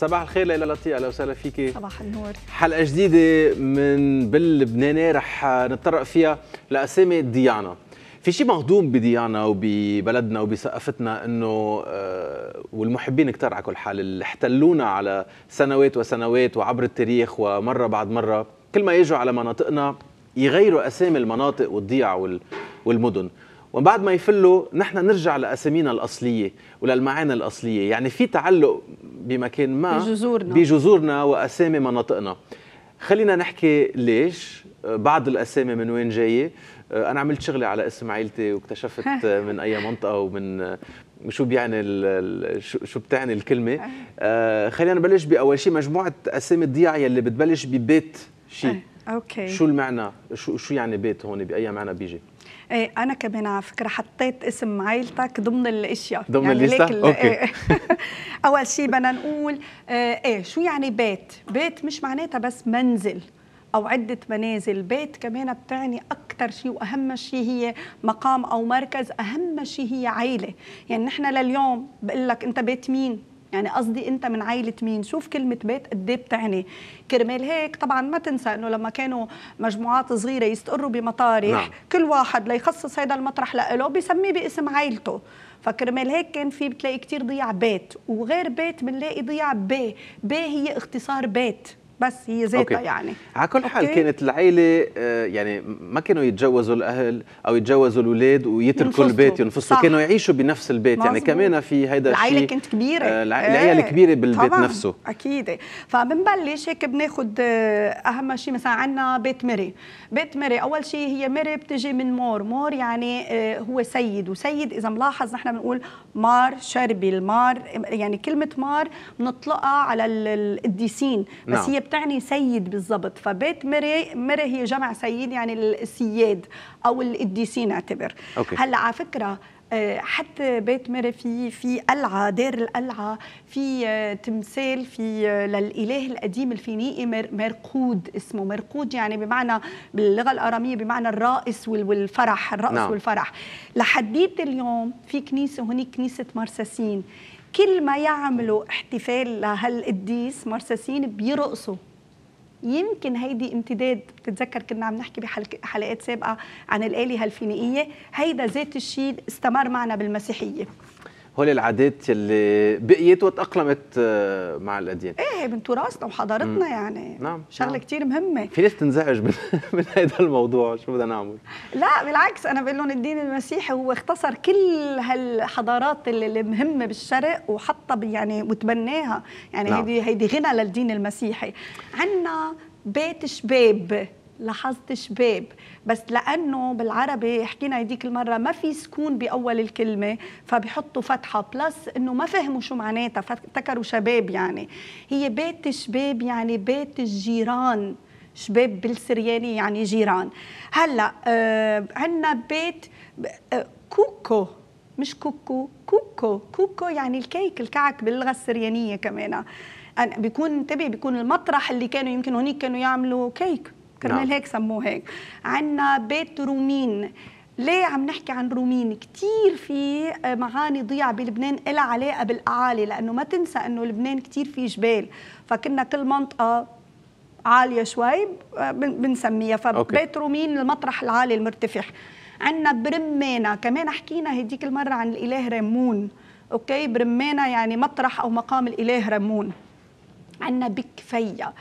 صباح الخير ليلى لطيف اهلا وسهلا فيك صباح النور حلقه جديده من باللبناني رح نتطرق فيها لاسامي ديانا في شيء مهضوم بديانا وببلدنا وبثقافتنا انه آه، والمحبين كتار على كل حال اللي احتلونا على سنوات وسنوات وعبر التاريخ ومره بعد مره كل ما يجوا على مناطقنا يغيروا اسامي المناطق والضيع والمدن ومن بعد ما يفلوا نحن نرجع لاسامينا الاصليه وللمعاني الاصليه يعني في تعلق بمكان ما بجذورنا بجذورنا واسامي مناطقنا خلينا نحكي ليش آه، بعض الاسامي من وين جايه آه، انا عملت شغلي على اسم عائلتي واكتشفت آه، من اي منطقه ومن شو بيعني شو بتعني الكلمه خلينا نبلش باول شيء مجموعه اسامي الضياع يلي بتبلش ببيت شيء اوكي شو المعنى شو شو يعني بيت هون باي معنى بيجي إيه انا كمان على فكره حطيت اسم عائلتك ضمن الاشياء ضمن يعني الليسته اوكي إيه، إيه. اول شيء بدنا نقول إيه،, ايه شو يعني بيت بيت مش معناتها بس منزل او عده منازل بيت كمان بتعني اكثر شيء واهم شيء هي مقام او مركز اهم شيء هي عائله يعني نحن لليوم بقول لك انت بيت مين يعني قصدي انت من عائله مين شوف كلمه بيت قد ايه بتعني كرمال هيك طبعا ما تنسى انه لما كانوا مجموعات صغيره يستقروا بمطارح نعم. كل واحد ليخصص هذا المطرح له بيسميه باسم عائلته فكرمال هيك كان في بتلاقي كتير ضياع بيت وغير بيت بنلاقي ضياع بي بي هي اختصار بيت بس هي ذاتها يعني على كل حال أوكي. كانت العيله آه، يعني ما كانوا يتجوزوا الاهل او يتجوزوا الاولاد ويتركوا البيت ينفصلوا كانوا يعيشوا بنفس البيت مزبوط. يعني كمان في هيدا الشيء العيله كانت كبيره آه، العيله ايه. الكبيره بالبيت طبعاً. نفسه اكيد فبنبلش هيك بناخذ آه، اهم شيء مثلا عندنا بيت مري بيت مري اول شيء هي مري بتجي من مور مور يعني هو سيد وسيد اذا ملاحظ نحن بنقول مار شربي المار يعني كلمه مار بنطلقها على القديسين بس نعم. هي بتعني سيد بالضبط فبيت مري مري هي جمع سيد يعني السياد او القديسين نعتبر هلا على فكره آه، حتى بيت مري في في قلعه دير القلعه في آه، تمثال في آه، للاله القديم الفينيقي مرقود اسمه مرقود يعني بمعنى باللغه الاراميه بمعنى الرائس والفرح الراس نعم. والفرح لحديت اليوم في كنيسه هناك كنيسه مرسسين كل ما يعملوا احتفال لهالقديس مرسسين بيرقصوا يمكن هيدي امتداد بتتذكر كنا عم نحكي بحلقات سابقه عن الالهه الفينيقيه هيدا ذات الشيء استمر معنا بالمسيحيه هول العادات اللي بقيت وتاقلمت آه، مع الاديان ايه من تراثنا وحضارتنا مم. يعني نعم شغله نعم. كتير مهمه في ناس تنزعج من, من هذا الموضوع شو بدنا نعمل لا بالعكس انا بقول لهم الدين المسيحي هو اختصر كل هالحضارات اللي مهمه بالشرق وحطها يعني وتبناها يعني نعم. هيدي هيدي غنى للدين المسيحي عندنا بيت شباب لاحظت شباب بس لانه بالعربي حكينا هديك المره ما في سكون باول الكلمه فبحطوا فتحه بلس انه ما فهموا شو معناتها فافتكروا شباب يعني هي بيت شباب يعني بيت الجيران شباب بالسرياني يعني جيران هلا آه عندنا بيت آه كوكو مش كوكو كوكو كوكو يعني الكيك الكعك باللغه السريانيه كمان بيكون انتبه بيكون المطرح اللي كانوا يمكن هونيك كانوا يعملوا كيك كرمال نعم. هيك سموه هيك عندنا بيت رومين ليه عم نحكي عن رومين كتير في معاني ضيع بلبنان لها علاقة بالأعالي لأنه ما تنسى أنه لبنان كتير في جبال فكنا كل منطقة عالية شوي آه، بنسميها فبيت رومين المطرح العالي المرتفع عندنا برمانة كمان حكينا هديك المرة عن الإله رمون أوكي برمانة يعني مطرح أو مقام الإله رمون عندنا بكفية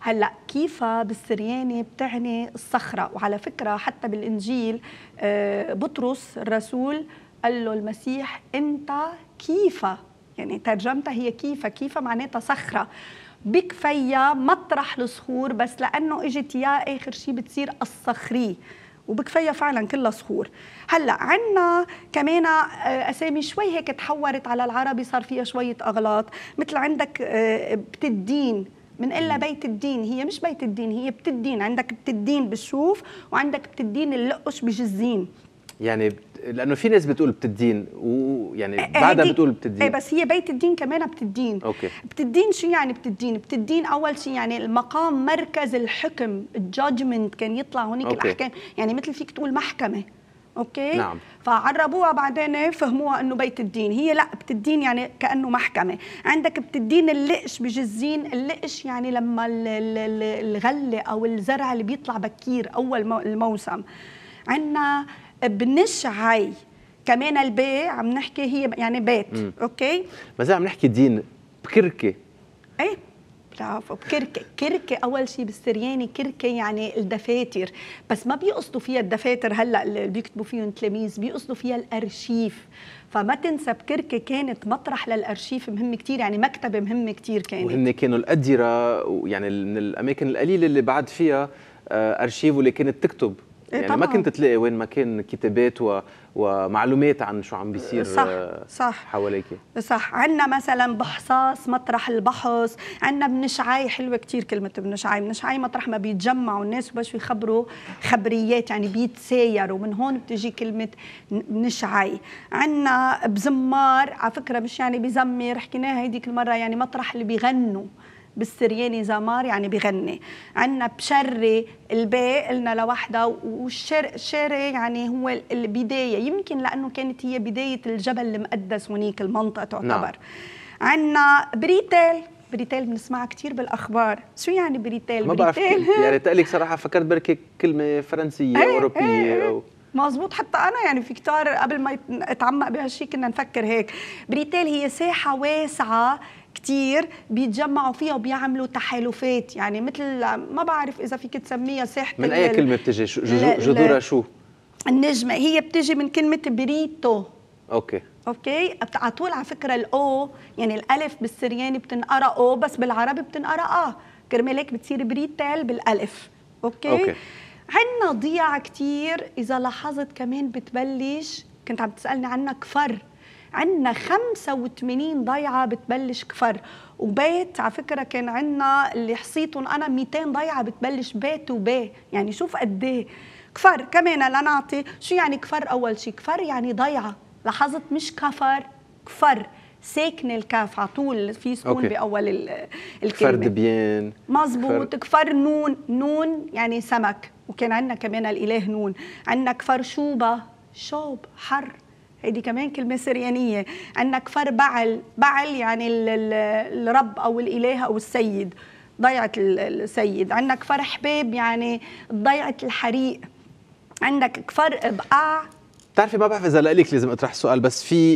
هلا كيفا بالسرياني بتعني الصخره وعلى فكره حتى بالانجيل آه، بطرس الرسول قال له المسيح انت كيفا يعني ترجمتها هي كيفا كيفا معناتها صخره بكفيا مطرح الصخور بس لانه اجت يا اخر شيء بتصير الصخري وبكفيا فعلا كلها صخور هلا عنا كمان آه، اسامي شوي هيك تحورت على العربي صار فيها شويه اغلاط مثل عندك آه، بتدين من الا بيت الدين هي مش بيت الدين هي بتدين عندك بتدين بالشوف وعندك بتدين اللقش بجزين يعني لانه في ناس بتقول بتدين ويعني آه، آه، بعدها بتقول بتدين ايه بس هي بيت الدين كمان بتدين اوكي بتدين شو يعني بتدين بتدين اول شيء يعني المقام مركز الحكم الجادجمنت كان يطلع هونيك الاحكام يعني مثل فيك تقول محكمه اوكي نعم. فعربوها بعدين إيه؟ فهموها انه بيت الدين هي لا بتدين يعني كانه محكمه عندك بتدين اللقش بجزين اللقش يعني لما الغله او الزرع اللي بيطلع بكير اول الموسم عندنا بنشعي كمان البي عم نحكي هي يعني بيت م. اوكي بس عم نحكي دين بكركه ايه بتعرفوا كركي كركه اول شيء بالسرياني كركه يعني الدفاتر بس ما بيقصدوا فيها الدفاتر هلا اللي بيكتبوا فيهم تلاميذ بيقصدوا فيها الارشيف فما تنسى بكركه كانت مطرح للارشيف مهم كثير يعني مكتبه مهمه كثير كانت وهن كانوا الاديره يعني من الاماكن القليله اللي بعد فيها آه، ارشيف واللي كانت تكتب يعني إيه يعني طبعًا. ما كنت تلاقي وين ما كان كتابات و... ومعلومات عن شو عم بيصير صح آه، صح حواليك صح عندنا مثلا بحصاص مطرح البحص عندنا بنشعاي حلوه كثير كلمه بنشعاي بنشعاي مطرح ما بيتجمعوا الناس وبشوا يخبروا خبريات يعني بيتسايروا من هون بتجي كلمه بنشعاي عندنا بزمار على فكره مش يعني بزمر حكيناها هيديك المره يعني مطرح اللي بيغنوا بالسرياني زمار يعني بغني عندنا بشري الباء قلنا لوحدها والشارع يعني هو البدايه يمكن لانه كانت هي بدايه الجبل المقدس هنيك المنطقه تعتبر نعم. عندنا بريتيل بريتيل بنسمعها كثير بالاخبار شو يعني بريتيل ما بعرف يعني تقلك صراحه فكرت بركي كلمه فرنسيه ايه اوروبيه ايه, إيه. أو مزبوط حتى انا يعني في كتار قبل ما اتعمق بهالشيء كنا نفكر هيك بريتيل هي ساحه واسعه كتير بيتجمعوا فيها وبيعملوا تحالفات يعني مثل ما بعرف اذا فيك تسميها ساحه من اي كلمه بتجي جذورها شو النجمه هي بتجي من كلمه بريتو اوكي اوكي على طول على فكره الاو يعني الالف بالسرياني بتنقرا او بس بالعربي بتنقرا اه كرمال هيك بتصير بريتال بالالف اوكي, أوكي. عندنا ضياع كتير اذا لاحظت كمان بتبلش كنت عم تسالني عنها كفر عندنا 85 ضيعه بتبلش كفر وبيت على فكره كان عندنا اللي حصيتهم انا 200 ضيعه بتبلش بيت وبي يعني شوف قد ايه كفر كمان لنعطي شو يعني كفر اول شيء كفر يعني ضيعه لاحظت مش كفر كفر ساكنه الكاف على طول في سكون أوكي. باول الكلمه كفر دبيان مزبوط كفر. كفر نون نون يعني سمك وكان عندنا كمان الاله نون عندنا كفر شوبه شوب حر هيدي كمان كلمة سريانية عندنا كفر بعل بعل يعني الرب أو الإله أو السيد ضيعة السيد عندنا كفر حباب يعني ضيعة الحريق عندك كفر بقاع بتعرفي ما بعرف اذا لك لازم اطرح السؤال بس في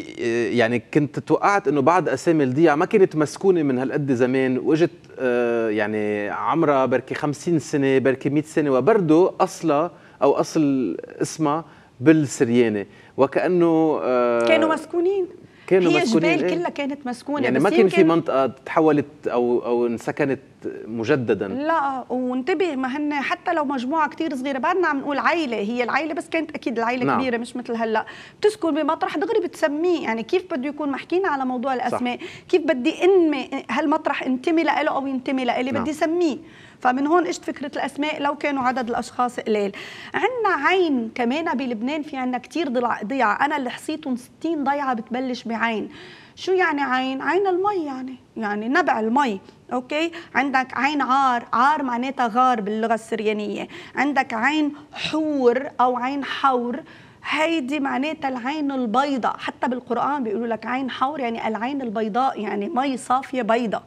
يعني كنت توقعت انه بعض اسامي الضيع ما كانت مسكونه من هالقد زمان واجت آه، يعني عمرها بركي 50 سنه بركي 100 سنه وبرضه اصلها او اصل اسمها بالسرياني وكانه آه كانوا مسكونين كانوا هي مسكونين جبال إيه؟ كلها كانت مسكونه يعني ما كان في منطقه تحولت او او انسكنت مجددا لا وانتبه ما هن حتى لو مجموعه كثير صغيره بعدنا عم نقول عائله هي العائله بس كانت اكيد العائله نعم. كبيره مش مثل هلا بتسكن بمطرح دغري بتسميه يعني كيف بده يكون محكينا على موضوع الاسماء صح. كيف بدي انمي هالمطرح انتمي له او ينتمي لي نعم. بدي سميه فمن هون اجت فكره الاسماء لو كانوا عدد الاشخاص قليل عندنا عين كمان بلبنان في عندنا كثير ضيعه انا اللي حصيتهم 60 ضيعه بتبلش بعين شو يعني عين عين المي يعني يعني نبع المي اوكي عندك عين عار عار معناتها غار باللغه السريانيه عندك عين حور او عين حور هيدي معناتها العين البيضاء حتى بالقرآن بيقولوا لك عين حور يعني العين البيضاء يعني مي صافية بيضاء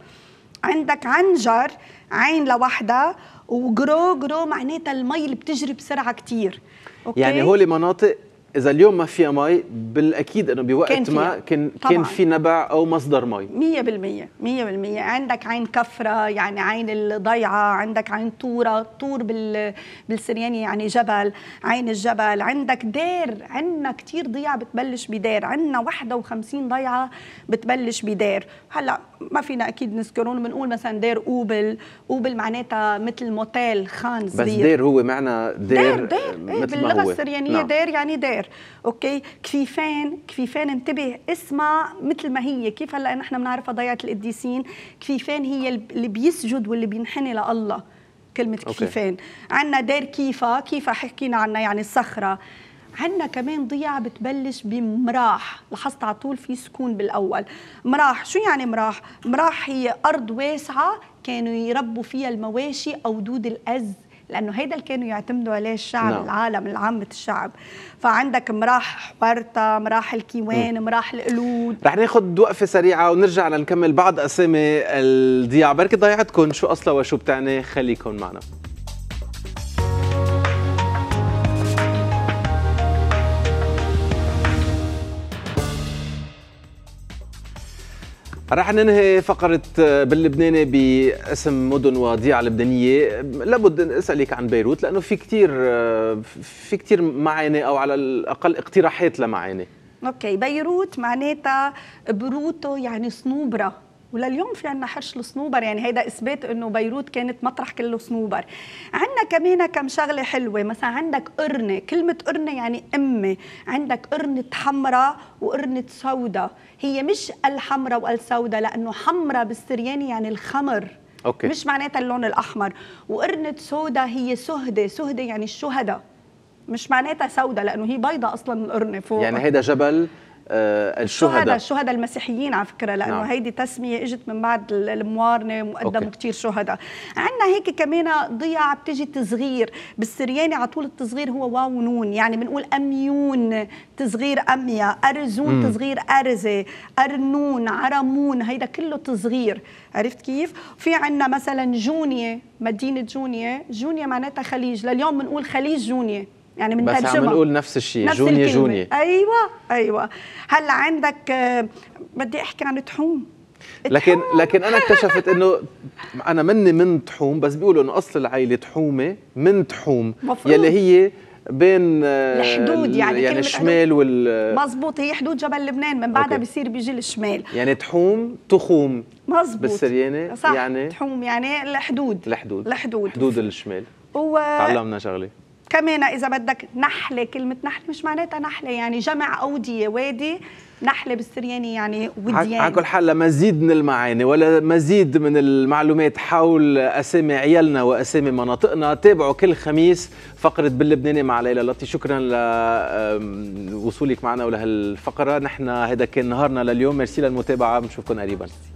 عندك عنجر عين لوحدها وجرو جرو معناتها المي اللي بتجري بسرعه كتير يعني أوكي؟ يعني هول مناطق اذا اليوم ما فيها مي بالاكيد انه بوقت كان ما كان طبعاً. كان في نبع او مصدر مي 100% 100% عندك عين كفره يعني عين الضيعه عندك عين طوره طور بال بالسرياني يعني جبل عين الجبل عندك دير عندنا كثير ضيعه بتبلش بدير عندنا 51 ضيعه بتبلش بدير هلا ما فينا اكيد نذكرون بنقول مثلا دير اوبل اوبل معناتها مثل موتيل خان صغير بس دير هو معنى دير, دير, دير, دير إيه، مثل باللغه السريانيه نعم. دير يعني دير كثير اوكي كفيفان كفيفان انتبه اسمها مثل ما هي كيف هلا نحن بنعرفها ضيعه القديسين كفيفان هي اللي بيسجد واللي بينحني لله كلمه كفيفان عندنا دير كيفا كيفا حكينا عنها يعني الصخره عندنا كمان ضيع بتبلش بمراح لاحظت على طول في سكون بالاول مراح شو يعني مراح مراح هي ارض واسعه كانوا يربوا فيها المواشي او دود الاز لانه هيدا اللي كانوا يعتمدوا عليه الشعب نعم. العالم العامة الشعب فعندك مراح ورطة مراح الكيوان مراح القلود رح ناخذ وقفه سريعه ونرجع لنكمل بعض اسامي الضياع بركي ضيعتكم شو اصلا وشو بتعني خليكم معنا رح ننهي فقرة آه، باللبناني باسم مدن وضيعة لبنانية لابد أن اسألك عن بيروت لأنه في كتير آه، في كتير معاني أو على الأقل اقتراحات لمعاني اوكي بيروت معناتها بروتو يعني صنوبره ولليوم في عندنا حرش الصنوبر يعني هيدا اثبات انه بيروت كانت مطرح كله صنوبر عندنا كمان كم شغله حلوه مثلا عندك قرنه كلمه قرنه يعني امي عندك قرنه حمراء وقرنه سوداء هي مش الحمراء والسوداء لانه حمراء بالسرياني يعني الخمر أوكي. مش معناتها اللون الاحمر وقرنه سوداء هي سهده سهده يعني الشهداء مش معناتها سوداء لانه هي بيضة اصلا القرنه فوق يعني هيدا جبل آه، الشهداء الشهداء المسيحيين على فكره لانه نعم. هيدي تسميه اجت من بعد الموارنه وقدموا كثير شهداء عندنا هيك كمان ضياع بتجي تصغير بالسرياني على طول التصغير هو واو نون يعني بنقول اميون تصغير اميا ارزون تصغير ارزه ارنون عرمون هيدا كله تصغير عرفت كيف في عندنا مثلا جونيه مدينه جونيه جونيه معناتها خليج لليوم بنقول خليج جونيه يعني من بس عم نقول نفس الشيء جوني جونيا جونيا ايوه ايوه هلا عندك آه، بدي احكي عن تحوم لكن لكن انا اكتشفت انه انا مني من تحوم بس بيقولوا انه اصل العيله تحومه من تحوم مفروض. يلي هي بين آه، الحدود يعني يعني الشمال وال مزبوط هي حدود جبل لبنان من بعدها بيصير بيجي الشمال يعني تحوم تخوم مزبوط بالسريانه صح. يعني تحوم يعني الحدود الحدود الحدود حدود الشمال و... تعلمنا شغله كمان اذا بدك نحله كلمه نحله مش معناتها نحله يعني جمع اوديه وادي نحله بالسرياني يعني وديان على كل حال مزيد من المعاني ولا مزيد من المعلومات حول اسامي عيالنا واسامي مناطقنا تابعوا كل خميس فقره باللبناني مع ليلى لطي شكرا لوصولك معنا ولهالفقره نحن هذا كان نهارنا لليوم ميرسي للمتابعه بنشوفكم قريبا